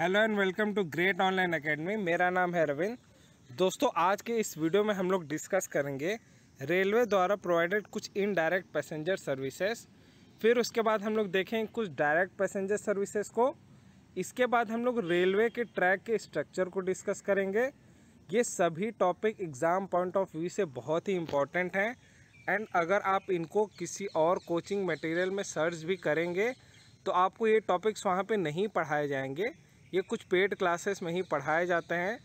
hello and welcome to great online academy मेरा नाम है रविंद दोस्तों आज के इस वीडियो में हम लोग डिस्कस करेंगे रेलवे द्वारा प्रोवाइडेड कुछ इनडायरेक्ट पैसेंजर सर्विसेज फिर उसके बाद हम लोग देखेंगे कुछ डायरेक्ट पैसेंजर सर्विसेज को इसके बाद हम लोग रेलवे के ट्रैक के स्ट्रक्चर को डिस्कस करेंगे ये सभी topic exam point of view से बहुत ही इम्पॉर्टेंट हैं एंड अगर आप इनको किसी और कोचिंग मटेरियल में सर्च भी करेंगे तो आपको ये टॉपिक्स वहाँ पे नहीं पढ़ाए जाएंगे ये कुछ पेड क्लासेस में ही पढ़ाए जाते हैं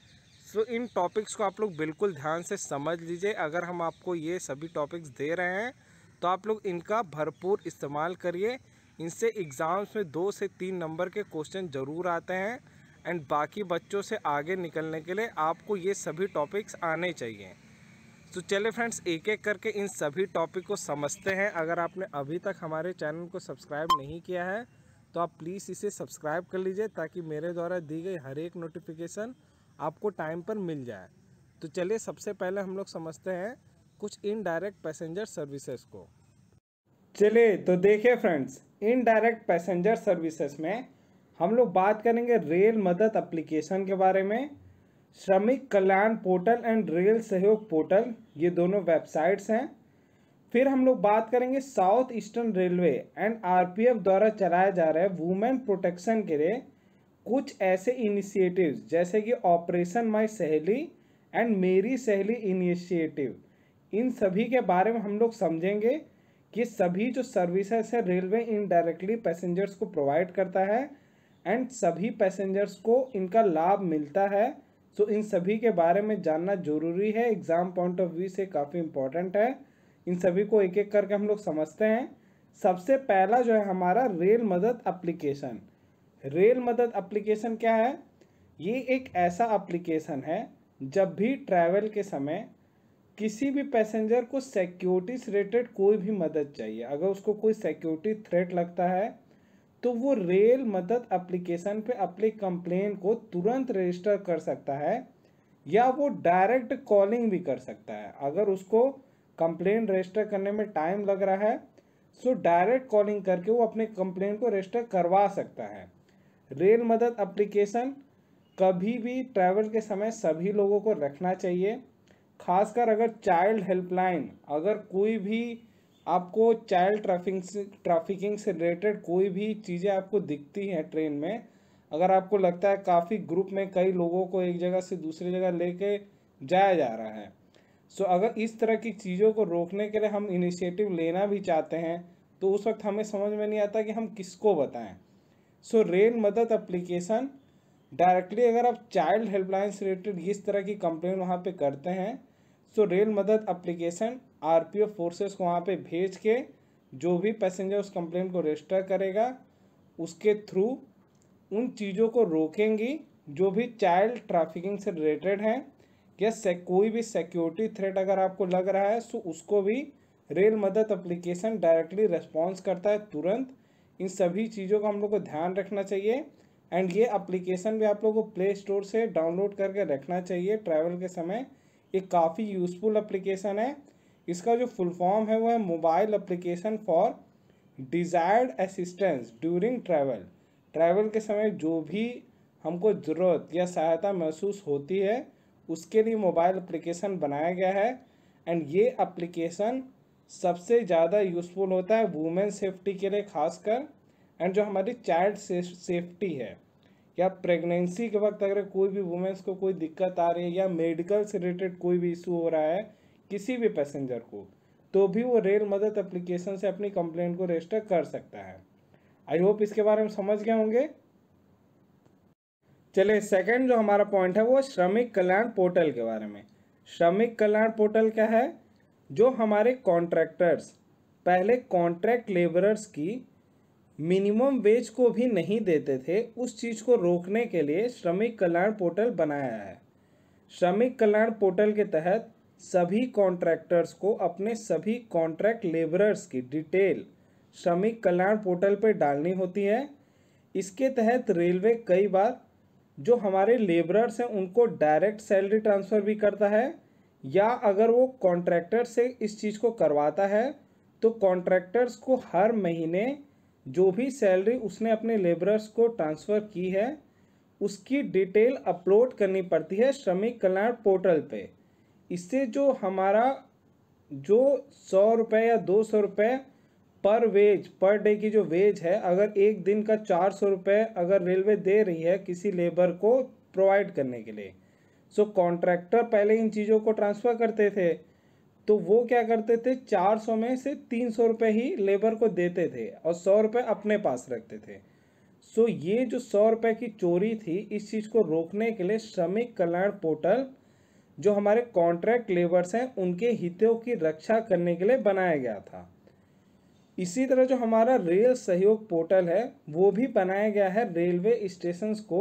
तो इन टॉपिक्स को आप लोग बिल्कुल ध्यान से समझ लीजिए अगर हम आपको ये सभी टॉपिक्स दे रहे हैं तो आप लोग इनका भरपूर इस्तेमाल करिए इनसे एग्ज़ाम्स में दो से तीन नंबर के क्वेश्चन ज़रूर आते हैं एंड बाकी बच्चों से आगे निकलने के लिए आपको ये सभी टॉपिक्स आने चाहिए तो चलिए फ्रेंड्स एक एक करके इन सभी टॉपिक को समझते हैं अगर आपने अभी तक हमारे चैनल को सब्सक्राइब नहीं किया है तो आप प्लीज़ इसे सब्सक्राइब कर लीजिए ताकि मेरे द्वारा दी गई हर एक नोटिफिकेशन आपको टाइम पर मिल जाए तो चलिए सबसे पहले हम लोग समझते हैं कुछ इनडायरेक्ट पैसेंजर सर्विसेज को चलिए तो देखिए फ्रेंड्स इनडायरेक्ट पैसेंजर सर्विसेज में हम लोग बात करेंगे रेल मदद एप्लीकेशन के बारे में Shramik Kalyan portal and rail Sahyog portal ये दोनों वेबसाइट्स हैं फिर हम लोग बात करेंगे south eastern railway and RPF द्वारा चलाए जा रहे वुमेन प्रोटेक्शन के लिए कुछ ऐसे इनिशिएटिव्स जैसे कि ऑपरेशन माई सहेली एंड मेरी सहेली इनिशिएटिव इन सभी के बारे में हम लोग समझेंगे कि सभी जो सर्विसेज है रेलवे इनडायरेक्टली पैसेंजर्स को प्रोवाइड करता है एंड सभी पैसेंजर्स को इनका लाभ मिलता है सो तो so, इन सभी के बारे में जानना जरूरी है एग्ज़ाम पॉइंट ऑफ व्यू से काफ़ी इंपॉर्टेंट है इन सभी को एक एक करके हम लोग समझते हैं सबसे पहला जो है हमारा rail Madad application rail Madad application क्या है ये एक ऐसा एप्लीकेशन है जब भी ट्रैवल के समय किसी भी पैसेंजर को सिक्योरिटी से रिलेटेड कोई भी मदद चाहिए अगर उसको कोई सिक्योरिटी थ्रेट लगता है तो वो रेल मदद एप्लीकेशन पे अपने कंप्लेन को तुरंत रजिस्टर कर सकता है या वो डायरेक्ट कॉलिंग भी कर सकता है अगर उसको कंप्लेन रजिस्टर करने में टाइम लग रहा है सो डायरेक्ट कॉलिंग करके वो अपने कंप्लेन को रजिस्टर करवा सकता है रेल मदद अप्लीकेशन कभी भी ट्रैवल के समय सभी लोगों को रखना चाहिए खासकर अगर चाइल्ड हेल्पलाइन अगर कोई भी आपको चाइल्ड ट्रैफिक ट्रैफिकिंग से रिलेटेड कोई भी चीज़ें आपको दिखती हैं ट्रेन में अगर आपको लगता है काफ़ी ग्रुप में कई लोगों को एक जगह से दूसरी जगह लेके जाया जा रहा है सो अगर इस तरह की चीज़ों को रोकने के लिए हम इनिशिएटिव लेना भी चाहते हैं तो उस वक्त हमें समझ में नहीं आता कि हम किसको बताएं so rail Madad application directly अगर आप चाइल्ड हेल्पलाइन से रिलेटेड इस तरह की कंप्लेन वहाँ पे करते हैं सो तो rail Madad application RPF forces को वहाँ पे भेज के जो भी पैसेंजर उस कंप्लेन को रजिस्टर करेगा उसके थ्रू उन चीज़ों को रोकेंगी जो भी चाइल्ड ट्रैफिकिंग से रिलेटेड हैं या कोई भी सिक्योरिटी थ्रेट अगर आपको लग रहा है सो तो उसको भी rail Madad application directly response करता है तुरंत इन सभी चीज़ों का हम लोग को ध्यान रखना चाहिए एंड ये एप्लीकेशन भी आप लोग को प्ले स्टोर से डाउनलोड करके रखना चाहिए ट्रैवल के समय ये काफ़ी यूज़फुल एप्लीकेशन है इसका जो फुल फॉर्म है वो है mobile application for desired assistance during travel travel के समय जो भी हमको ज़रूरत या सहायता महसूस होती है उसके लिए मोबाइल एप्लीकेशन बनाया गया है एंड ये एप्लीकेशन सबसे ज़्यादा यूज़फुल होता है वुमेन सेफ्टी के लिए खासकर एंड जो हमारी चाइल्ड सेफ्टी है या प्रेगनेंसी के वक्त अगर कोई भी वुमेंस को कोई दिक्कत आ रही है या मेडिकल से रिलेटेड कोई भी इशू हो रहा है किसी भी पैसेंजर को तो भी वो रेल मदद एप्लीकेशन से अपनी कंप्लेंट को रजिस्टर कर सकता है आई होप इसके बारे में समझ गए होंगे चलिए सेकंड जो हमारा पॉइंट है वो श्रमिक कल्याण पोर्टल के बारे में श्रमिक कल्याण पोर्टल क्या है जो हमारे कॉन्ट्रैक्टर्स पहले कॉन्ट्रैक्ट लेबरर्स की मिनिमम वेज को भी नहीं देते थे उस चीज़ को रोकने के लिए श्रमिक कल्याण पोर्टल बनाया है श्रमिक कल्याण पोर्टल के तहत सभी कॉन्ट्रैक्टर्स को अपने सभी कॉन्ट्रैक्ट लेबरर्स की डिटेल श्रमिक कल्याण पोर्टल पर डालनी होती है इसके तहत रेलवे कई बार जो हमारे लेबरर्स हैं उनको डायरेक्ट सैलरी ट्रांसफ़र भी करता है या अगर वो कॉन्ट्रैक्टर से इस चीज़ को करवाता है तो कॉन्ट्रैक्टर्स को हर महीने जो भी सैलरी उसने अपने लेबरर्स को ट्रांसफ़र की है उसकी डिटेल अपलोड करनी पड़ती है श्रमिक कल्याण पोर्टल पे इससे जो हमारा जो सौ रुपये या दो सौ रुपये पर वेज पर डे की जो वेज है अगर एक दिन का चार सौ रुपये अगर रेलवे दे रही है किसी लेबर को प्रोवाइड करने के लिए सो so, कॉन्ट्रैक्टर पहले इन चीज़ों को ट्रांसफ़र करते थे तो वो क्या करते थे चार सौ में से तीन सौ रुपये ही लेबर को देते थे और सौ रुपये अपने पास रखते थे सो so, ये जो सौ रुपये की चोरी थी इस चीज़ को रोकने के लिए श्रमिक कल्याण पोर्टल जो हमारे कॉन्ट्रैक्ट लेबर्स हैं उनके हितों की रक्षा करने के लिए बनाया गया था इसी तरह जो हमारा रेल सहयोग पोर्टल है वो भी बनाया गया है रेलवे स्टेशंस को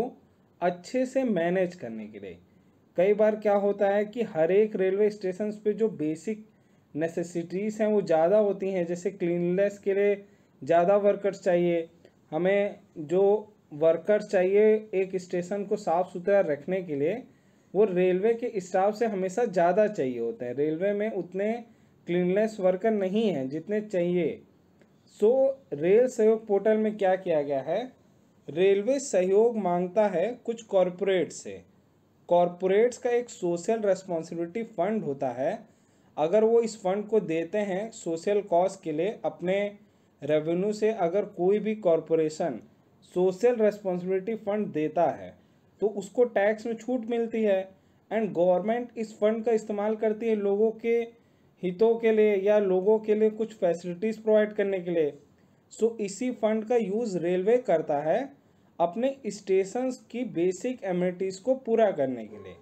अच्छे से मैनेज करने के लिए कई बार क्या होता है कि हर एक रेलवे स्टेशन पे जो बेसिक नेसेसिटीज़ हैं वो ज़्यादा होती हैं जैसे क्लीननेस के लिए ज़्यादा वर्कर्स चाहिए हमें जो वर्कर्स चाहिए एक स्टेशन को साफ़ सुथरा रखने के लिए वो रेलवे के स्टाफ से हमेशा ज़्यादा चाहिए होता है रेलवे में उतने क्लीननेस वर्कर नहीं हैं जितने चाहिए सो रेल सहयोग पोर्टल में क्या किया गया है रेलवे सहयोग मांगता है कुछ कॉरपोरेट से कॉरपोरेट्स का एक सोशल रेस्पॉन्सिबिलिटी फंड होता है अगर वो इस फंड को देते हैं सोशल कॉज के लिए अपने रेवेन्यू से अगर कोई भी कॉरपोरेशन सोशल रेस्पॉन्सिबिलिटी फंड देता है तो उसको टैक्स में छूट मिलती है एंड गवर्नमेंट इस फंड का इस्तेमाल करती है लोगों के हितों के लिए या लोगों के लिए कुछ फैसिलिटीज़ प्रोवाइड करने के लिए सो so, इसी फंड का यूज़ रेलवे करता है अपने स्टेशन की बेसिक एमिनिटीज़ को पूरा करने के लिए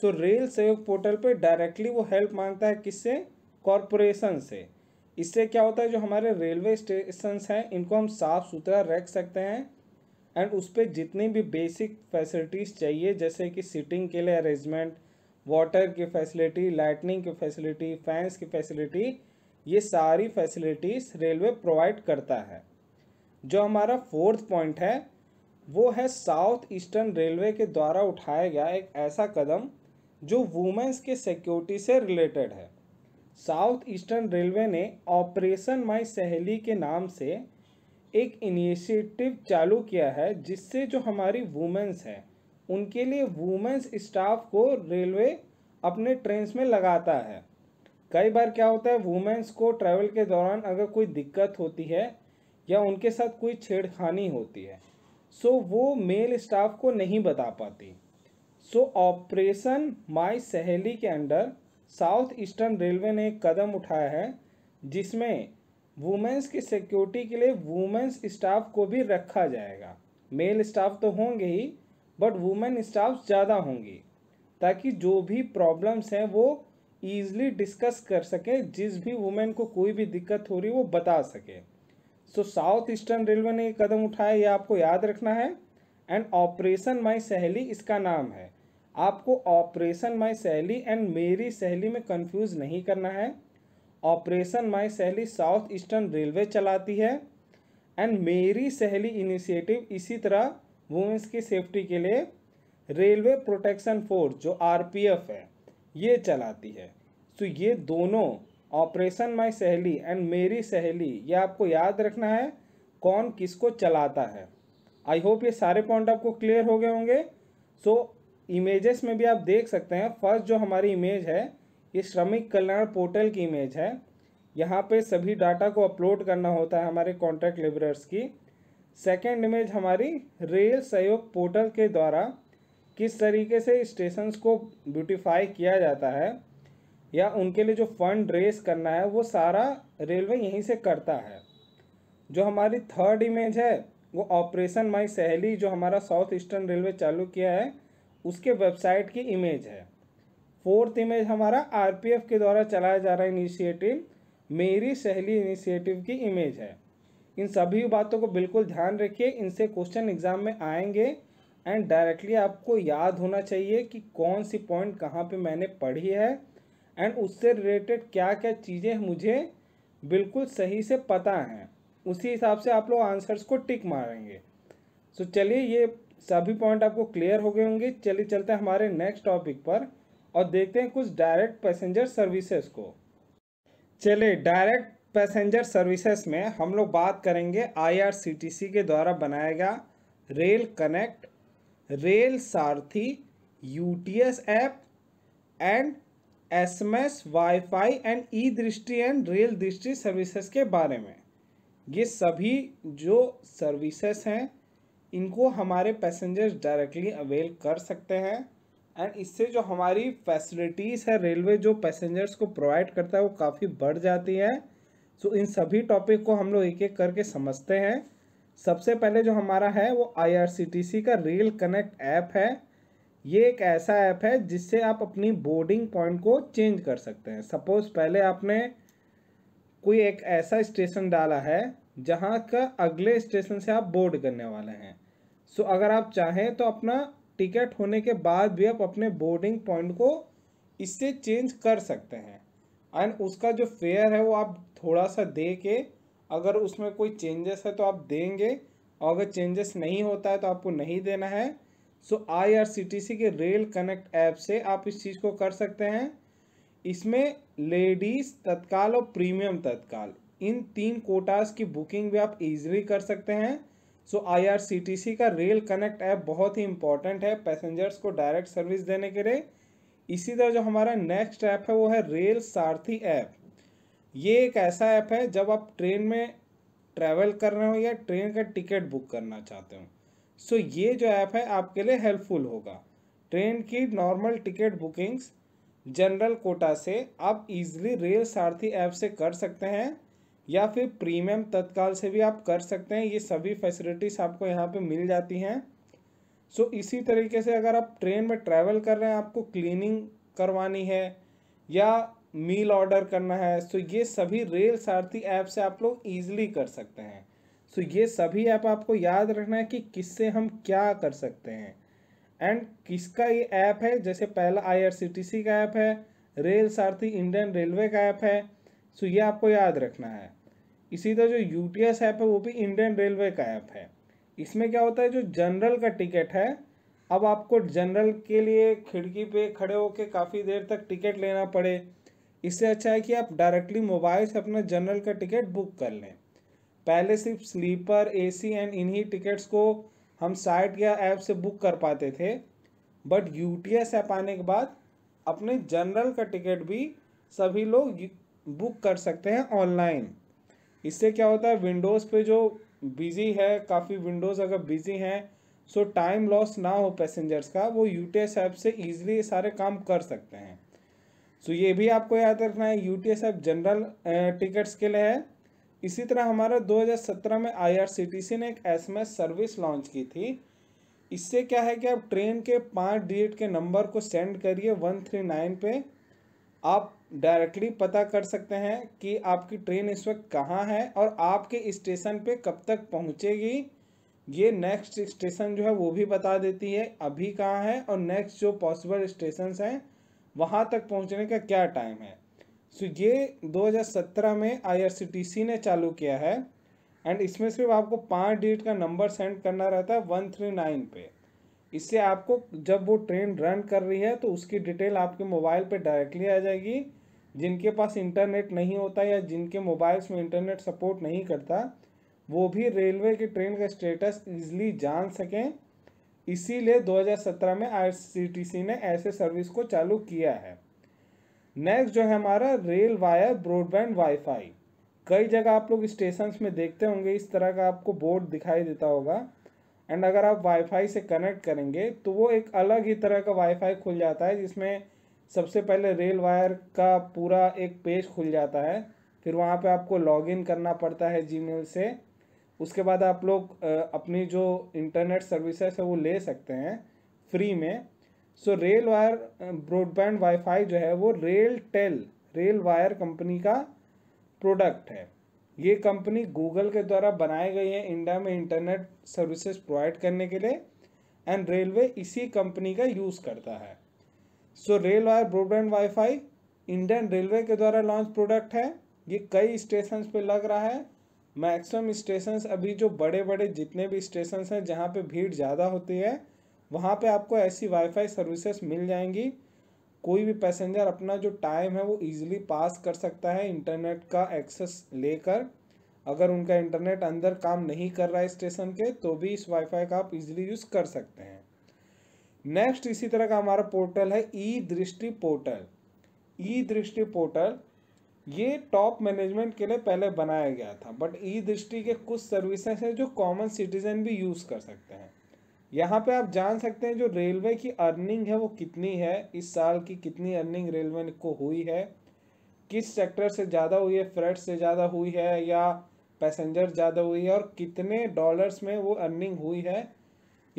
so so, rail Sevak portal पे डायरेक्टली वो हेल्प मांगता है किससे कॉरपोरेशन से इससे क्या होता है जो हमारे रेलवे स्टेशन हैं इनको हम साफ़ सुथरा रख सकते हैं एंड उस पर जितनी भी बेसिक फैसिलिटीज़ चाहिए जैसे कि सीटिंग के लिए अरेंजमेंट वाटर की फैसिलिटी लाइटनिंग की फैसिलिटी फैंस की फैसिलिटी ये सारी फैसिलिटीज़ रेलवे प्रोवाइड करता है जो हमारा फोर्थ पॉइंट है वो है साउथ ईस्टर्न रेलवे के द्वारा उठाया गया एक ऐसा कदम जो वुमेंस के सिक्योरिटी से रिलेटेड है साउथ ईस्टर्न रेलवे ने ऑपरेशन माई सहेली के नाम से एक इनिशिएटिव चालू किया है जिससे जो हमारी वुमेंस हैं उनके लिए वुमेंस स्टाफ को रेलवे अपने ट्रेन में लगाता है कई बार क्या होता है वुमेंस को ट्रैवल के दौरान अगर कोई दिक्कत होती है या उनके साथ कोई छेड़खानी होती है सो वो मेल स्टाफ को नहीं बता पाती सो ऑपरेशन माई सहेली के अंडर साउथ ईस्टर्न रेलवे ने एक कदम उठाया है जिसमें वुमेंस की सिक्योरिटी के लिए वुमेंस स्टाफ को भी रखा जाएगा मेल स्टाफ तो होंगे ही बट वुमेन स्टाफ ज़्यादा होंगी ताकि जो भी प्रॉब्लम्स हैं वो ईजली डिस्कस कर सकें जिस भी वुमेन को कोई भी दिक्कत हो रही वो बता सके सो साउथ ईस्टर्न रेलवे ने ये कदम उठाया ये आपको याद रखना है एंड ऑपरेशन माई सहेली इसका नाम है आपको ऑपरेशन माई सहेली एंड मेरी सहेली में कन्फ्यूज़ नहीं करना है ऑपरेशन माई सहेली साउथ ईस्टर्न रेलवे चलाती है एंड मेरी सहेली इनिशिएटिव इसी तरह वुमेंस की सेफ्टी के लिए रेलवे प्रोटेक्शन फोर्स जो आरपीएफ है ये चलाती है तो ये दोनों ऑपरेशन माय सहेली एंड मेरी सहेली ये आपको याद रखना है कौन किसको चलाता है आई होप ये सारे पॉइंट आपको क्लियर हो गए होंगे सो so, इमेजेस में भी आप देख सकते हैं फर्स्ट जो हमारी इमेज है ये श्रमिक कल्याण पोर्टल की इमेज है यहाँ पे सभी डाटा को अपलोड करना होता है हमारे कॉन्ट्रैक्ट लेबरर्स की सेकेंड इमेज हमारी रेल सहयोग पोर्टल के द्वारा किस तरीके से स्टेशन को ब्यूटिफाई किया जाता है या उनके लिए जो फंड रेस करना है वो सारा रेलवे यहीं से करता है जो हमारी थर्ड इमेज है वो ऑपरेशन माई सहेली जो हमारा साउथ ईस्टर्न रेलवे चालू किया है उसके वेबसाइट की इमेज है फोर्थ इमेज हमारा आरपीएफ के द्वारा चलाया जा रहा इनिशिएटिव मेरी सहेली इनिशिएटिव की इमेज है इन सभी बातों को बिल्कुल ध्यान रखिए इनसे क्वेश्चन एग्जाम में आएंगे एंड डायरेक्टली आपको याद होना चाहिए कि कौन सी पॉइंट कहाँ पे मैंने पढ़ी है एंड उससे रिलेटेड क्या क्या चीज़ें मुझे बिल्कुल सही से पता हैं उसी हिसाब से आप लोग आंसर्स को टिक मारेंगे सो so, चलिए ये सभी पॉइंट आपको क्लियर हो गए होंगे चलिए चलते हैं हमारे नेक्स्ट टॉपिक पर और देखते हैं कुछ डायरेक्ट पैसेंजर सर्विसेज को चलिए डायरेक्ट पैसेंजर सर्विसेज में हम लोग बात करेंगे आईआरसीटीसी के द्वारा बनाया गया rail connect rail Sarathi UTS app and SMS WiFi and e Drishti and rail दृष्टि सर्विसेज के बारे में ये सभी जो सर्विसेज हैं इनको हमारे पैसेंजर्स डायरेक्टली अवेल कर सकते हैं एंड इससे जो हमारी फैसिलिटीज़ है रेलवे जो पैसेंजर्स को प्रोवाइड करता है वो काफ़ी बढ़ जाती है सो इन सभी टॉपिक को हम लोग एक एक करके समझते हैं सबसे पहले जो हमारा है वो आई का रेल कनेक्ट ऐप है ये एक ऐसा ऐप है जिससे आप अपनी बोर्डिंग पॉइंट को चेंज कर सकते हैं सपोज पहले आपने कोई एक ऐसा स्टेशन डाला है जहाँ का अगले स्टेशन से आप बोर्ड करने वाले हैं सो so, अगर आप चाहें तो अपना टिकट होने के बाद भी आप अपने बोर्डिंग पॉइंट को इससे चेंज कर सकते हैं एंड उसका जो फेयर है वो आप थोड़ा सा दे के अगर उसमें कोई चेंजेस है तो आप देंगे और अगर चेंजेस नहीं होता है तो आपको नहीं देना है सो आईआरसीटीसी के रेल कनेक्ट ऐप से आप इस चीज़ को कर सकते हैं इसमें लेडीज़ तत्काल और प्रीमियम तत्काल इन तीन कोटास की बुकिंग भी आप इजीली कर सकते हैं सो आईआरसीटीसी का रेल कनेक्ट ऐप बहुत ही इंपॉर्टेंट है पैसेंजर्स को डायरेक्ट सर्विस देने के लिए इसी तरह जो हमारा नेक्स्ट ऐप है वो है रेल सारथी ऐप ये एक ऐसा ऐप है जब आप ट्रेन में ट्रैवल कर रहे हो या ट्रेन का टिकट बुक करना चाहते हो सो ये जो ऐप है आपके लिए हेल्पफुल होगा ट्रेन की normal ticket bookings general quota से आप इजीली रेल सारथी ऐप से कर सकते हैं या फिर प्रीमियम तत्काल से भी आप कर सकते हैं ये सभी फैसिलिटीज़ आपको यहाँ पे मिल जाती हैं सो so, इसी तरीके से अगर आप ट्रेन में ट्रैवल कर रहे हैं आपको क्लीनिंग करवानी है या मील ऑर्डर करना है सो ये सभी रेल सारथी ऐप से आप लोग ईजिली कर सकते हैं सो ये सभी ऐप आपको याद रखना है कि किससे हम क्या कर सकते हैं एंड किसका ये ऐप है जैसे पहला आईआरसीटीसी का ऐप है रेल सारथी इंडियन रेलवे का ऐप है सो ये आपको याद रखना है इसी तरह जो यू एस ऐप है वो भी इंडियन रेलवे का ऐप है इसमें क्या होता है जो जनरल का टिकट है अब आपको जनरल के लिए खिड़की पे खड़े होकर काफ़ी देर तक टिकट लेना पड़े इससे अच्छा है कि आप डायरेक्टली मोबाइल से अपना जनरल का टिकट बुक कर लें पहले सिर्फ स्लीपर एसी एंड इन्हीं टिकट्स को हम साइट या ऐप से बुक कर पाते थे but U T S app आने के बाद अपने जनरल का टिकट भी सभी लोग बुक कर सकते हैं ऑनलाइन इससे क्या होता है विंडोज़ पे जो बिज़ी है काफ़ी विंडोज़ अगर बिज़ी हैं सो टाइम लॉस ना हो पैसेंजर्स का वो यू टी एस ऐप से ईजिली सारे काम कर सकते हैं सो ये भी आपको याद रखना है U T S F general tickets के लिए है इसी तरह हमारा 2017 में आईआरसीटीसी ने एक एस सर्विस लॉन्च की थी इससे क्या है कि आप ट्रेन के पाँच डिजिट के नंबर को सेंड करिए वन थ्री नाइन पे आप डायरेक्टली पता कर सकते हैं कि आपकी ट्रेन इस वक्त कहाँ है और आपके स्टेशन पे कब तक पहुँचेगी ये नेक्स्ट स्टेशन जो है वो भी बता देती है अभी कहाँ है और नेक्स्ट जो पॉसिबल स्टेशन हैं वहाँ तक पहुँचने का क्या टाइम है सो so, ये 2017 में आईआरसीटीसी ने चालू किया है एंड इसमें सिर्फ आपको पाँच डिजिट का नंबर सेंड करना रहता है वन थ्री नाइन पे इससे आपको जब वो ट्रेन रन कर रही है तो उसकी डिटेल आपके मोबाइल पे डायरेक्टली आ जाएगी जिनके पास इंटरनेट नहीं होता या जिनके मोबाइल्स में इंटरनेट सपोर्ट नहीं करता वो भी रेलवे की ट्रेन का स्टेटस ईजिली जान सकें इसीलिए 2017 में आईआरसीटीसी ने ऐसे सर्विस को चालू किया है नेक्स्ट जो है हमारा रेल वायर ब्रॉडबैंड वाईफाई कई जगह आप लोग स्टेशन में देखते होंगे इस तरह का आपको बोर्ड दिखाई देता होगा एंड अगर आप वाईफाई से कनेक्ट करेंगे तो वो एक अलग ही तरह का वाईफाई खुल जाता है जिसमें सबसे पहले रेल वायर का पूरा एक पेज खुल जाता है फिर वहाँ पे आपको लॉगिन करना पड़ता है जीमेल से उसके बाद आप लोग अपनी जो इंटरनेट सर्विसेस है वो ले सकते हैं फ्री में so RailWire broadband WiFi जो है वो RailTel RailWire company का प्रोडक्ट है ये कंपनी गूगल के द्वारा बनाई गई है इंडिया में इंटरनेट सर्विसेज प्रोवाइड करने के लिए एंड रेलवे इसी कंपनी का यूज़ करता है so RailWire broadband WiFi Indian railway के द्वारा लॉन्च प्रोडक्ट है ये कई स्टेशन पे लग रहा है मैक्सिमम स्टेशंस अभी जो बड़े बड़े जितने भी स्टेशंस हैं जहाँ पे भीड़ ज़्यादा होती है वहाँ पे आपको ऐसी वाईफाई सर्विसेज मिल जाएंगी कोई भी पैसेंजर अपना जो टाइम है वो ईजिली पास कर सकता है इंटरनेट का एक्सेस लेकर अगर उनका इंटरनेट अंदर काम नहीं कर रहा है स्टेशन के तो भी इस वाईफाई का आप इजीली यूज़ कर सकते हैं नेक्स्ट इसी तरह का हमारा पोर्टल है ई दृष्टि पोर्टल ई दृष्टि पोर्टल ये टॉप मैनेजमेंट के लिए पहले बनाया गया था बट ई दृष्टि के कुछ सर्विसेज हैं जो कॉमन सिटीजन भी यूज़ कर सकते हैं यहाँ पे आप जान सकते हैं जो रेलवे की अर्निंग है वो कितनी है इस साल की कितनी अर्निंग रेलवे को हुई है किस सेक्टर से ज़्यादा हुई है फ्रेट से ज़्यादा हुई है या पैसेंजर ज़्यादा हुई है और कितने डॉलर्स में वो अर्निंग हुई है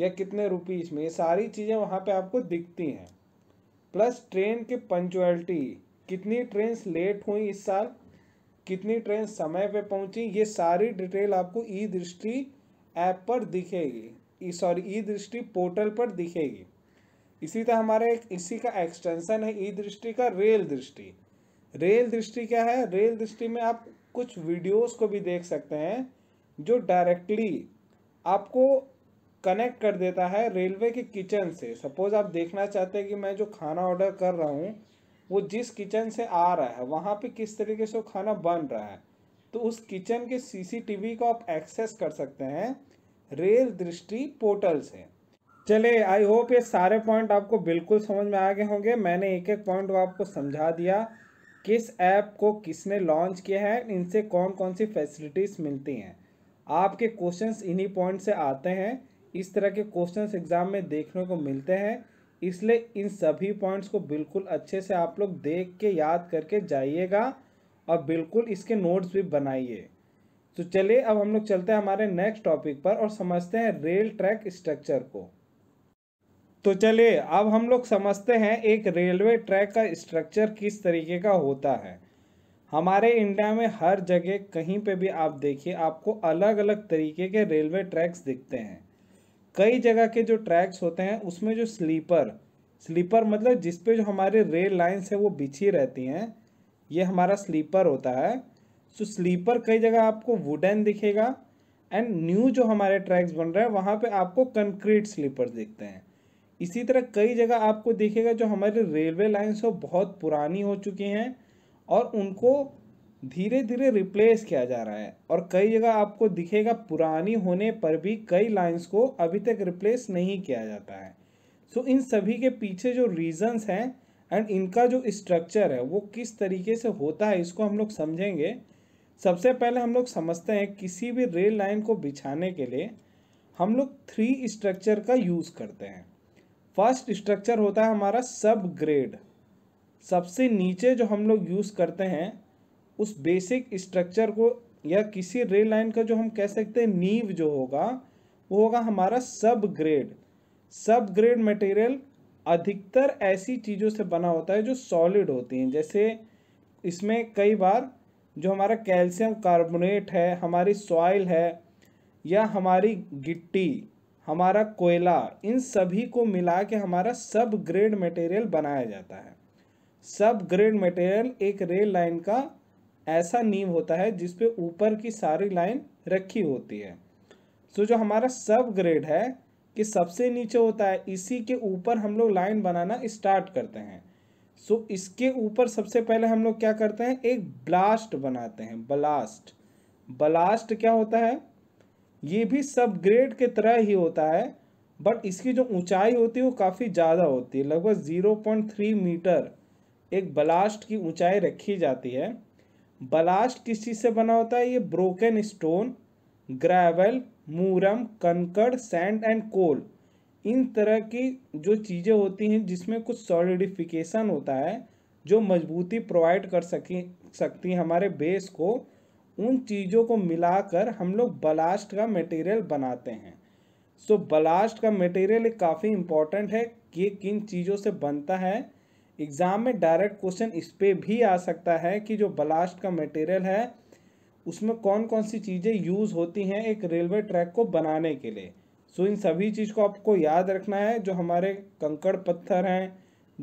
या कितने रुपीज़ में ये सारी चीज़ें वहाँ पे आपको दिखती हैं प्लस ट्रेन के पंचुअलिटी कितनी ट्रेन लेट हुई इस साल कितनी ट्रेन समय पे पहुंची ये सारी डिटेल आपको ई दृष्टि ऐप पर दिखेगी सॉरी ई दृष्टि पोर्टल पर दिखेगी इसी तरह हमारा एक इसी का एक्सटेंशन है ई दृष्टि का रेल दृष्टि रेल दृष्टि क्या है रेल दृष्टि में आप कुछ वीडियोस को भी देख सकते हैं जो डायरेक्टली आपको कनेक्ट कर देता है रेलवे के किचन से सपोज आप देखना चाहते हैं कि मैं जो खाना ऑर्डर कर रहा हूँ वो जिस किचन से आ रहा है वहाँ पे किस तरीके से वो खाना बन रहा है तो उस किचन के सीसीटीवी को आप एक्सेस कर सकते हैं रेल दृष्टि पोर्टल से चले आई होप ये सारे पॉइंट आपको बिल्कुल समझ में आ गए होंगे मैंने एक एक पॉइंट आपको समझा दिया किस ऐप को किसने लॉन्च किया है इनसे कौन कौन सी फैसिलिटीज़ मिलती हैं आपके क्वेश्चंस इन्हीं पॉइंट से आते हैं इस तरह के क्वेश्चंस एग्ज़ाम में देखने को मिलते हैं इसलिए इन सभी पॉइंट्स को बिल्कुल अच्छे से आप लोग देख के याद करके जाइएगा और बिल्कुल इसके नोट्स भी बनाइए तो चलिए अब हम लोग चलते हैं हमारे नेक्स्ट टॉपिक पर और समझते हैं रेल ट्रैक स्ट्रक्चर को तो चलिए अब हम लोग समझते हैं एक रेलवे ट्रैक का स्ट्रक्चर किस तरीके का होता है हमारे इंडिया में हर जगह कहीं पे भी आप देखिए आपको अलग अलग तरीके के रेलवे ट्रैक्स दिखते हैं कई जगह के जो ट्रैक्स होते हैं उसमें जो स्लीपर स्लीपर मतलब जिस पे जो हमारे रेल लाइंस है वो बिछी रहती हैं ये हमारा स्लीपर होता है सो so, स्लीपर कई जगह आपको वुडन दिखेगा एंड न्यू जो हमारे ट्रैक्स बन रहे हैं वहाँ पे आपको कंक्रीट स्लीपर दिखते हैं इसी तरह कई जगह आपको दिखेगा जो हमारे रेलवे लाइन्स हो बहुत पुरानी हो चुकी हैं और उनको धीरे धीरे रिप्लेस किया जा रहा है और कई जगह आपको दिखेगा पुरानी होने पर भी कई लाइंस को अभी तक रिप्लेस नहीं किया जाता है सो इन सभी के पीछे जो रीजंस हैं एंड इनका जो स्ट्रक्चर है वो किस तरीके से होता है इसको हम लोग समझेंगे सबसे पहले हम लोग समझते हैं किसी भी रेल लाइन को बिछाने के लिए हम लोग थ्री स्ट्रक्चर का यूज़ करते हैं फर्स्ट स्ट्रक्चर होता है हमारा सब ग्रेड सबसे नीचे जो हम लोग यूज़ करते हैं उस बेसिक स्ट्रक्चर को या किसी रेल लाइन का जो हम कह सकते हैं नींव जो होगा वो होगा हमारा सब ग्रेड सब ग्रेड मटेरियल अधिकतर ऐसी चीज़ों से बना होता है जो सॉलिड होती हैं जैसे इसमें कई बार जो हमारा कैल्शियम कार्बोनेट है हमारी सॉइल है या हमारी गिट्टी हमारा कोयला इन सभी को मिला के हमारा सब ग्रेड मटेरियल बनाया जाता है सब ग्रेड मटेरियल एक रेल लाइन का ऐसा नींव होता है जिसपे ऊपर की सारी लाइन रखी होती है सो जो हमारा सब ग्रेड है कि सबसे नीचे होता है इसी के ऊपर हम लोग लाइन बनाना स्टार्ट करते हैं सो इसके ऊपर सबसे पहले हम लोग क्या करते हैं एक ब्लास्ट बनाते हैं ब्लास्ट ब्लास्ट क्या होता है ये भी सब ग्रेड के तरह ही होता है बट इसकी जो ऊंचाई होती है वो काफ़ी ज़्यादा होती है लगभग ज़ीरो पॉइंट थ्री मीटर एक ब्लास्ट की ऊंचाई रखी जाती है बलास्ट किस चीज़ से बना होता है ये ब्रोकन स्टोन ग्रेवल मूरम कंकड़ सैंड एंड कोल इन तरह की जो चीज़ें होती हैं जिसमें कुछ सॉलिडिफिकेशन होता है जो मजबूती प्रोवाइड कर सकी सकती हैं हमारे बेस को उन चीज़ों को मिलाकर हम लोग बलास्ट का मटेरियल बनाते हैं सो so, बलास्ट का मटेरियल काफ़ी इंपॉर्टेंट है कि किन चीज़ों से बनता है एग्ज़ाम में डायरेक्ट क्वेश्चन इस पर भी आ सकता है कि जो ब्लास्ट का मटेरियल है उसमें कौन कौन सी चीज़ें यूज़ होती हैं एक रेलवे ट्रैक को बनाने के लिए सो इन सभी चीज़ को आपको याद रखना है जो हमारे कंकड़ पत्थर हैं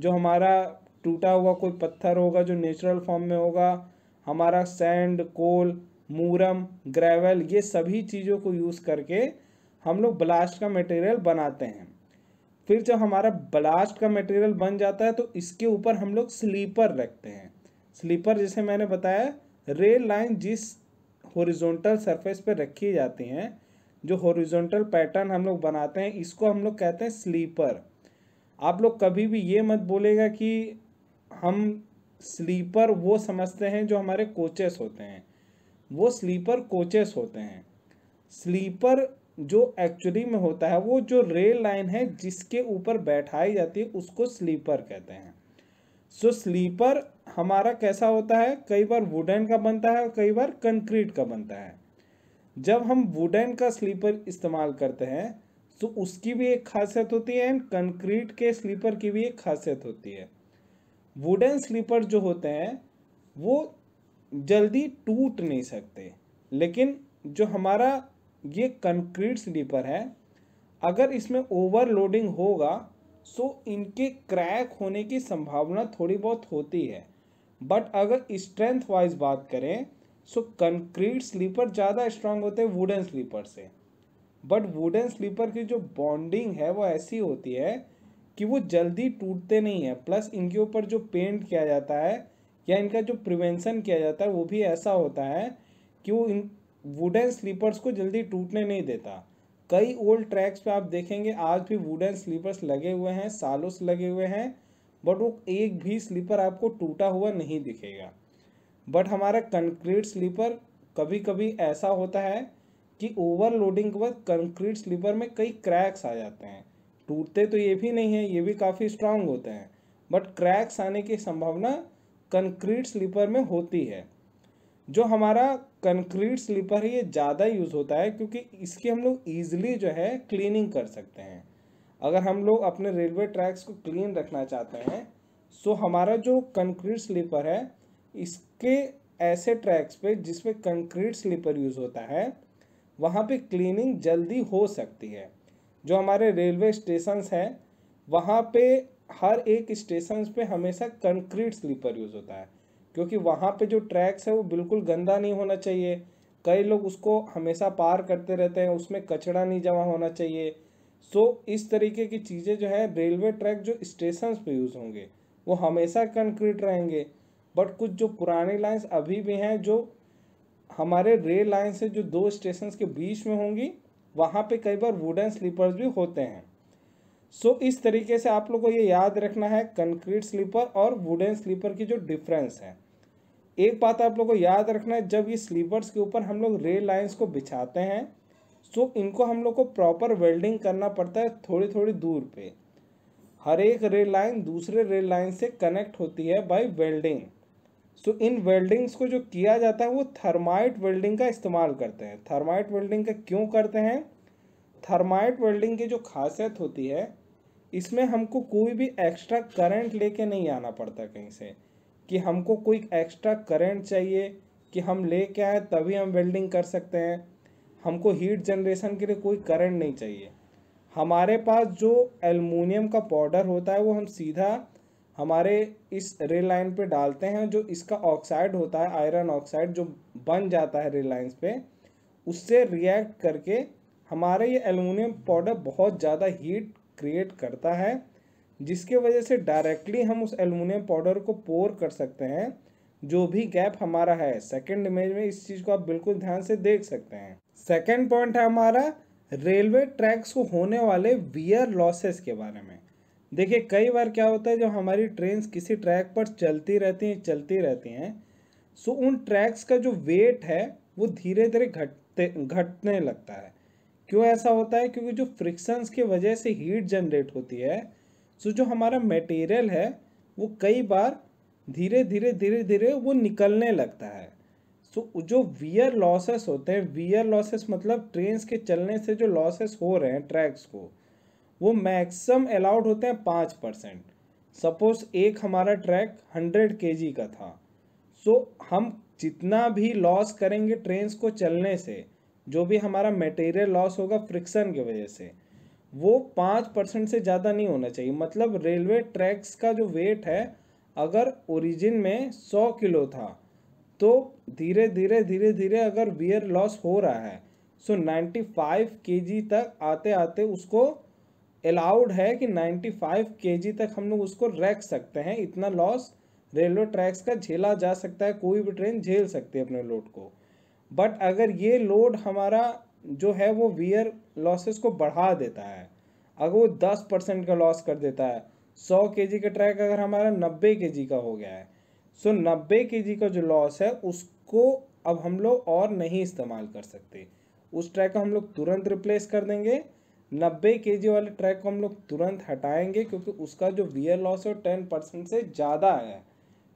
जो हमारा टूटा हुआ कोई पत्थर होगा जो नेचुरल फॉर्म में होगा हमारा सैंड कोल मूरम ग्रेवल ये सभी चीज़ों को यूज़ करके हम लोग ब्लास्ट का मटेरियल बनाते हैं फिर जब हमारा ब्लास्ट का मटेरियल बन जाता है तो इसके ऊपर हम लोग स्लीपर रखते हैं स्लीपर जैसे मैंने बताया रेल लाइन जिस हॉरिजॉन्टल सरफेस पर रखी जाती हैं जो हॉरिजॉन्टल पैटर्न हम लोग बनाते हैं इसको हम लोग कहते हैं स्लीपर आप लोग कभी भी ये मत बोलेगा कि हम स्लीपर वो समझते हैं जो हमारे कोचेस होते हैं वो स्लीपर कोचेस होते हैं स्लीपर जो एक्चुअली में होता है वो जो रेल लाइन है जिसके ऊपर बैठाई जाती है उसको स्लीपर कहते हैं सो so, स्लीपर हमारा कैसा होता है कई बार वुडन का बनता है और कई बार कंक्रीट का बनता है जब हम वुडन का स्लीपर इस्तेमाल करते हैं तो उसकी भी एक खासियत होती है एंड कंक्रीट के स्लीपर की भी एक खासियत होती है वुडन स्लीपर जो होते हैं वो जल्दी टूट नहीं सकते लेकिन जो हमारा ये कंक्रीट स्लीपर है अगर इसमें ओवरलोडिंग होगा सो इनके क्रैक होने की संभावना थोड़ी बहुत होती है बट अगर स्ट्रेंथ वाइज बात करें सो कंक्रीट स्लीपर ज़्यादा स्ट्रांग होते हैं वुडन स्लीपर से बट वुडन स्लीपर की जो बॉन्डिंग है वो ऐसी होती है कि वो जल्दी टूटते नहीं है प्लस इनके ऊपर जो पेंट किया जाता है या इनका जो प्रिवेंशन किया जाता है वो भी ऐसा होता है कि वो इन वुडन स्लीपर्स को जल्दी टूटने नहीं देता कई ओल्ड ट्रैक्स पे आप देखेंगे आज भी वुडन स्लीपर्स लगे हुए हैं सालों से लगे हुए हैं बट वो एक भी स्लीपर आपको टूटा हुआ नहीं दिखेगा बट हमारा कंक्रीट स्लीपर कभी कभी ऐसा होता है कि ओवरलोडिंग के बाद कंक्रीट स्लीपर में कई क्रैक्स आ जाते हैं टूटते तो ये भी नहीं है ये भी काफ़ी स्ट्रांग होते हैं बट क्रैक्स आने की संभावना कंक्रीट स्लीपर में होती है जो हमारा कंक्रीट स्लीपर है ये ज़्यादा यूज़ होता है क्योंकि इसकी हम लोग ईजिली जो है क्लीनिंग कर सकते हैं अगर हम लोग अपने रेलवे ट्रैक्स को क्लीन रखना चाहते हैं सो हमारा जो कंक्रीट स्लीपर है इसके ऐसे ट्रैक्स पे जिसमें कंक्रीट स्लीपर यूज़ होता है वहाँ पे क्लीनिंग जल्दी हो सकती है जो हमारे रेलवे स्टेशंस हैं वहाँ पे हर एक स्टेशन पे हमेशा कंक्रीट स्लीपर यूज़ होता है क्योंकि वहाँ पे जो ट्रैक्स है वो बिल्कुल गंदा नहीं होना चाहिए कई लोग उसको हमेशा पार करते रहते हैं उसमें कचरा नहीं जमा होना चाहिए सो इस तरीके की चीज़ें जो है रेलवे ट्रैक जो स्टेशन पे यूज़ होंगे वो हमेशा कंक्रीट रहेंगे बट कुछ जो पुरानी लाइन्स अभी भी हैं जो हमारे रेल लाइन से जो दो स्टेशन के बीच में होंगी वहाँ पे कई बार वुडन स्लीपर्स भी होते हैं सो so, इस तरीके से आप लोग को ये याद रखना है कंक्रीट स्लीपर और वुडन स्लीपर की जो डिफरेंस है एक बात आप लोगों को याद रखना है जब ये स्लीपर्स के ऊपर हम लोग रेल लाइन्स को बिछाते हैं तो इनको हम लोग को प्रॉपर वेल्डिंग करना पड़ता है थोड़ी थोड़ी दूर पे हर एक रेल लाइन दूसरे रेल लाइन से कनेक्ट होती है बाय वेल्डिंग सो इन वेल्डिंग्स को जो किया जाता है वो थर्माइट वेल्डिंग का इस्तेमाल करते हैं थर्माइट वेल्डिंग का क्यों करते हैं थर्माइट वेल्डिंग की जो खासियत होती है इसमें हमको कोई भी एक्स्ट्रा करंट लेके नहीं आना पड़ता कहीं से कि हमको कोई एक्स्ट्रा करंट चाहिए कि हम ले के आए तभी हम वेल्डिंग कर सकते हैं हमको हीट जनरेशन के लिए कोई करंट नहीं चाहिए हमारे पास जो एलमिनियम का पाउडर होता है वो हम सीधा हमारे इस रेल लाइन पे डालते हैं जो इसका ऑक्साइड होता है आयरन ऑक्साइड जो बन जाता है रेल लाइन्स पे उससे रिएक्ट करके हमारे ये एलमिनियम पाउडर बहुत ज़्यादा हीट क्रिएट करता है जिसके वजह से डायरेक्टली हम उस एलुमिनियम पाउडर को पोर कर सकते हैं जो भी गैप हमारा है सेकंड इमेज में इस चीज़ को आप बिल्कुल ध्यान से देख सकते हैं सेकंड पॉइंट है हमारा रेलवे ट्रैक्स को होने वाले वियर लॉसेस के बारे में देखिए कई बार क्या होता है जब हमारी ट्रेन किसी ट्रैक पर चलती रहती हैं चलती रहती हैं सो उन ट्रैक्स का जो वेट है वो धीरे धीरे घटते घटने लगता है क्यों ऐसा होता है क्योंकि जो फ्रिक्शंस की वजह से हीट जनरेट होती है सो जो हमारा मटेरियल है वो कई बार धीरे धीरे धीरे धीरे वो निकलने लगता है सो जो वियर लॉसेस होते हैं वियर लॉसेस मतलब ट्रेन्स के चलने से जो लॉसेस हो रहे हैं ट्रैक्स को वो मैक्सिमम अलाउड होते हैं पाँच परसेंट सपोज एक हमारा ट्रैक हंड्रेड के का था सो so, हम जितना भी लॉस करेंगे ट्रेन्स को चलने से जो भी हमारा मटेरियल लॉस होगा फ्रिक्शन की वजह से वो पाँच परसेंट से ज़्यादा नहीं होना चाहिए मतलब रेलवे ट्रैक्स का जो वेट है अगर ओरिजिन में सौ किलो था तो धीरे धीरे धीरे धीरे अगर वियर लॉस हो रहा है सो नाइन्टी फाइव के जी तक आते आते उसको अलाउड है कि नाइन्टी फाइव के जी तक हम लोग उसको रख सकते हैं इतना लॉस रेलवे ट्रैक्स का झेला जा सकता है कोई भी ट्रेन झेल सकती है अपने लोड को बट अगर ये लोड हमारा जो है वो वियर लॉसेस को बढ़ा देता है अगर वो दस परसेंट का लॉस कर देता है सौ के जी का ट्रैक अगर हमारा नब्बे के जी का हो गया है सो नब्बे के जी का जो लॉस है उसको अब हम लोग और नहीं इस्तेमाल कर सकते उस ट्रैक को हम लोग तुरंत रिप्लेस कर देंगे नब्बे के जी वाले ट्रैक को हम लोग तुरंत हटाएंगे क्योंकि उसका जो वियर लॉस है वो टेन परसेंट से ज़्यादा है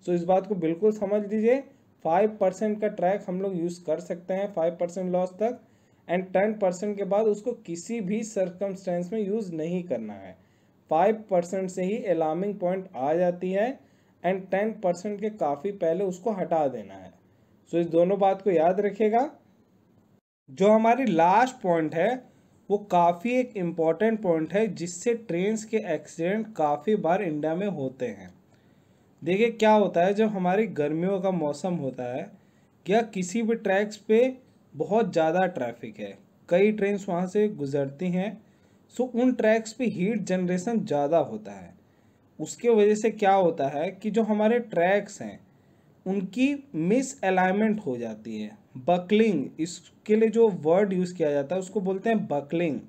सो इस बात को बिल्कुल समझ लीजिए फाइव परसेंट का ट्रैक हम लोग यूज़ कर सकते हैं फाइव परसेंट लॉस तक एंड टेन परसेंट के बाद उसको किसी भी सर्कमस्टेंस में यूज़ नहीं करना है फाइव परसेंट से ही अलार्मिंग पॉइंट आ जाती है एंड टेन परसेंट के काफ़ी पहले उसको हटा देना है सो so, इस दोनों बात को याद रखेगा जो हमारी लास्ट पॉइंट है वो काफ़ी एक इम्पॉर्टेंट पॉइंट है जिससे ट्रेन्स के एक्सीडेंट काफ़ी बार इंडिया में होते हैं देखिए क्या होता है जब हमारी गर्मियों का मौसम होता है या किसी भी ट्रैक्स पे बहुत ज़्यादा ट्रैफिक है कई ट्रेन्स वहाँ से गुजरती हैं सो उन ट्रैक्स पे हीट जनरेशन ज़्यादा होता है उसके वजह से क्या होता है कि जो हमारे ट्रैक्स हैं उनकी मिस अलाइनमेंट हो जाती है बकलिंग इसके लिए जो वर्ड यूज़ किया जाता है उसको बोलते हैं बकलिंग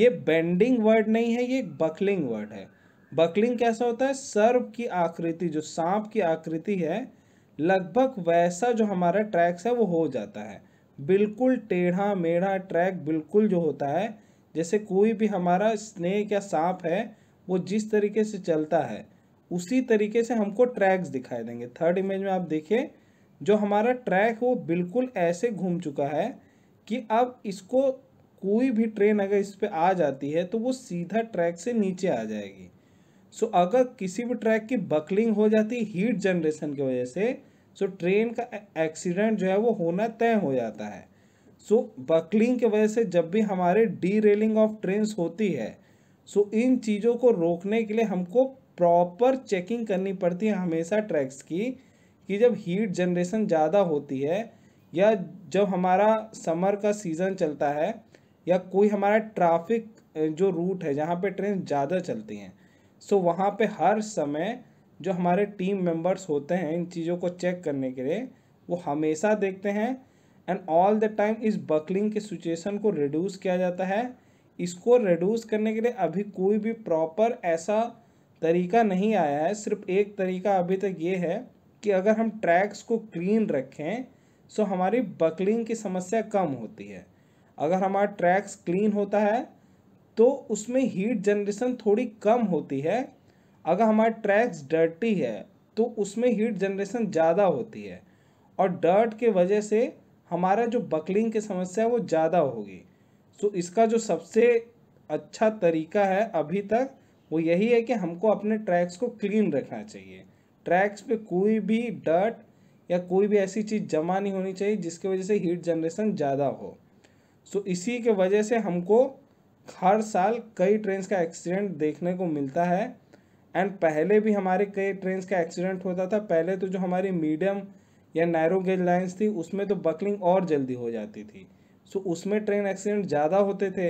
ये बेंडिंग वर्ड नहीं है ये बकलिंग वर्ड है बकलिंग कैसा होता है सर्व की आकृति जो सांप की आकृति है लगभग वैसा जो हमारा ट्रैक्स है वो हो जाता है बिल्कुल टेढ़ा मेढ़ा ट्रैक बिल्कुल जो होता है जैसे कोई भी हमारा स्नेक या सांप है वो जिस तरीके से चलता है उसी तरीके से हमको ट्रैक्स दिखाई देंगे थर्ड इमेज में आप देखिए जो हमारा ट्रैक वो बिल्कुल ऐसे घूम चुका है कि अब इसको कोई भी ट्रेन अगर इस पर आ जाती है तो वो सीधा ट्रैक से नीचे आ जाएगी सो अगर किसी भी ट्रैक की बकलिंग हो जाती हीट जनरेशन की वजह से सो ट्रेन का एक्सीडेंट जो है वो होना तय हो जाता है सो so, बकलिंग की वजह से जब भी हमारे डी रेलिंग ऑफ ट्रेन होती है सो so, इन चीज़ों को रोकने के लिए हमको प्रॉपर चेकिंग करनी पड़ती है हमेशा ट्रैक्स की कि जब हीट जनरेशन ज़्यादा होती है या जब हमारा समर का सीज़न चलता है या कोई हमारा ट्रैफिक जो रूट है जहाँ पे ट्रेन ज़्यादा चलती हैं सो so, वहाँ पे हर समय जो हमारे टीम मेंबर्स होते हैं इन चीज़ों को चेक करने के लिए वो हमेशा देखते हैं एंड ऑल द टाइम इस बकलिंग के सिचुएशन को रिड्यूस किया जाता है इसको रिड्यूस करने के लिए अभी कोई भी प्रॉपर ऐसा तरीका नहीं आया है सिर्फ एक तरीका अभी तक ये है कि अगर हम ट्रैक्स को क्लीन रखें सो हमारी बकलिंग की समस्या कम होती है अगर हमारा ट्रैक्स क्लीन होता है तो उसमें हीट जनरेशन थोड़ी कम होती है अगर हमारा ट्रैक्स डर्टी है तो उसमें हीट जनरेशन ज़्यादा होती है और डर्ट के वजह से हमारा जो बकलिंग की समस्या है वो ज़्यादा होगी सो तो इसका जो सबसे अच्छा तरीका है अभी तक वो यही है कि हमको अपने ट्रैक्स को क्लीन रखना चाहिए ट्रैक्स पे कोई भी डर्ट या कोई भी ऐसी चीज़ जमा नहीं होनी चाहिए जिसकी वजह से हीट जनरेशन ज़्यादा हो सो तो इसी के वजह से हमको हर साल कई ट्रेन का एक्सीडेंट देखने को मिलता है एंड पहले भी हमारे कई ट्रेन का एक्सीडेंट होता था पहले तो जो हमारी मीडियम या नैरो गेज लाइन्स थी उसमें तो बकलिंग और जल्दी हो जाती थी सो उसमें ट्रेन एक्सीडेंट ज़्यादा होते थे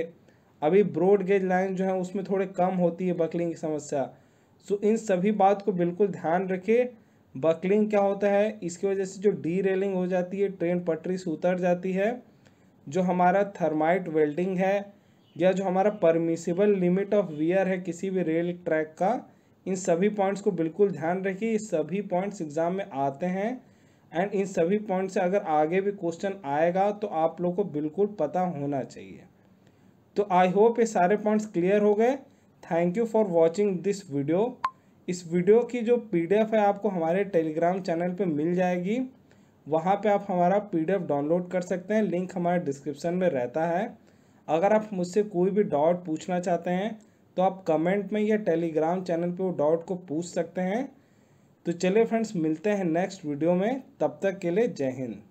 अभी ब्रॉड गेज लाइन जो है उसमें थोड़े कम होती है बकलिंग की समस्या सो इन सभी बात को बिल्कुल ध्यान रखे बकलिंग क्या होता है इसकी वजह से जो डी रेलिंग हो जाती है ट्रेन पटरी से उतर जाती है जो हमारा थर्माइट वेल्डिंग है या जो हमारा परमिसिबल लिमिट ऑफ वियर है किसी भी रेल ट्रैक का इन सभी पॉइंट्स को बिल्कुल ध्यान रखिए ये सभी पॉइंट्स एग्ज़ाम में आते हैं एंड इन सभी पॉइंट से अगर आगे भी क्वेश्चन आएगा तो आप लोग को बिल्कुल पता होना चाहिए तो आई होप ये सारे पॉइंट्स क्लियर हो गए thank you for watching this video इस वीडियो की जो पीडीएफ है आपको हमारे टेलीग्राम चैनल पे मिल जाएगी वहाँ पे आप हमारा पीडीएफ डाउनलोड कर सकते हैं लिंक हमारे डिस्क्रिप्शन में रहता है अगर आप मुझसे कोई भी डाउट पूछना चाहते हैं तो आप कमेंट में या टेलीग्राम चैनल पे वो डाउट को पूछ सकते हैं तो चलिए फ्रेंड्स मिलते हैं नेक्स्ट वीडियो में तब तक के लिए जय हिंद